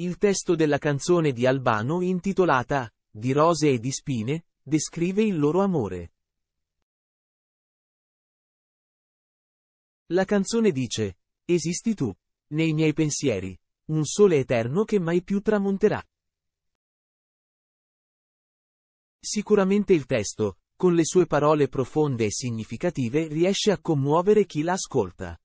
Il testo della canzone di Albano intitolata Di rose e di spine descrive il loro amore. La canzone dice, Esisti tu, nei miei pensieri, un sole eterno che mai più tramonterà. Sicuramente il testo, con le sue parole profonde e significative, riesce a commuovere chi la ascolta.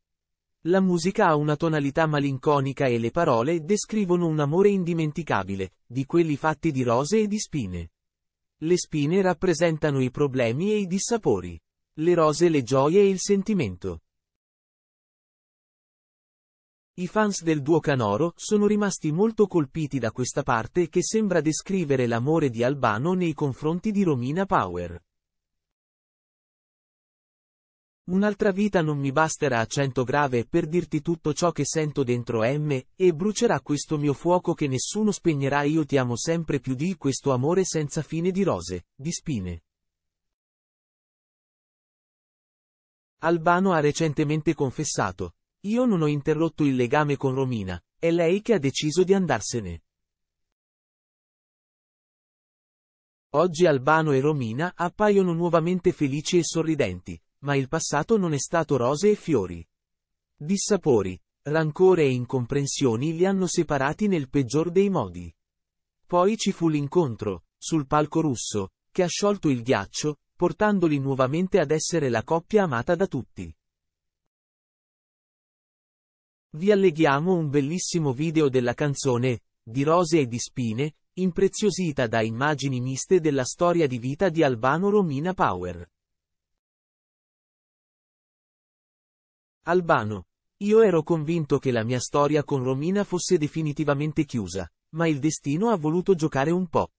La musica ha una tonalità malinconica e le parole descrivono un amore indimenticabile, di quelli fatti di rose e di spine. Le spine rappresentano i problemi e i dissapori. Le rose le gioie e il sentimento. I fans del duo Canoro sono rimasti molto colpiti da questa parte che sembra descrivere l'amore di Albano nei confronti di Romina Power. Un'altra vita non mi basterà a cento grave per dirti tutto ciò che sento dentro M, e brucerà questo mio fuoco che nessuno spegnerà io ti amo sempre più di questo amore senza fine di rose, di spine. Albano ha recentemente confessato. Io non ho interrotto il legame con Romina, è lei che ha deciso di andarsene. Oggi Albano e Romina appaiono nuovamente felici e sorridenti, ma il passato non è stato rose e fiori. Dissapori, rancore e incomprensioni li hanno separati nel peggior dei modi. Poi ci fu l'incontro, sul palco russo, che ha sciolto il ghiaccio, portandoli nuovamente ad essere la coppia amata da tutti. Vi alleghiamo un bellissimo video della canzone, di rose e di spine, impreziosita da immagini miste della storia di vita di Albano Romina Power. Albano. Io ero convinto che la mia storia con Romina fosse definitivamente chiusa, ma il destino ha voluto giocare un po'.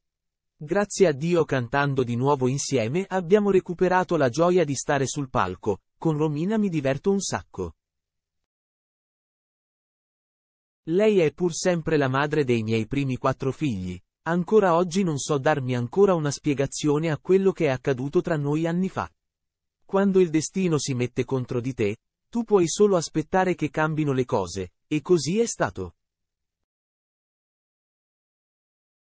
Grazie a Dio cantando di nuovo insieme abbiamo recuperato la gioia di stare sul palco, con Romina mi diverto un sacco. Lei è pur sempre la madre dei miei primi quattro figli, ancora oggi non so darmi ancora una spiegazione a quello che è accaduto tra noi anni fa. Quando il destino si mette contro di te, tu puoi solo aspettare che cambino le cose, e così è stato.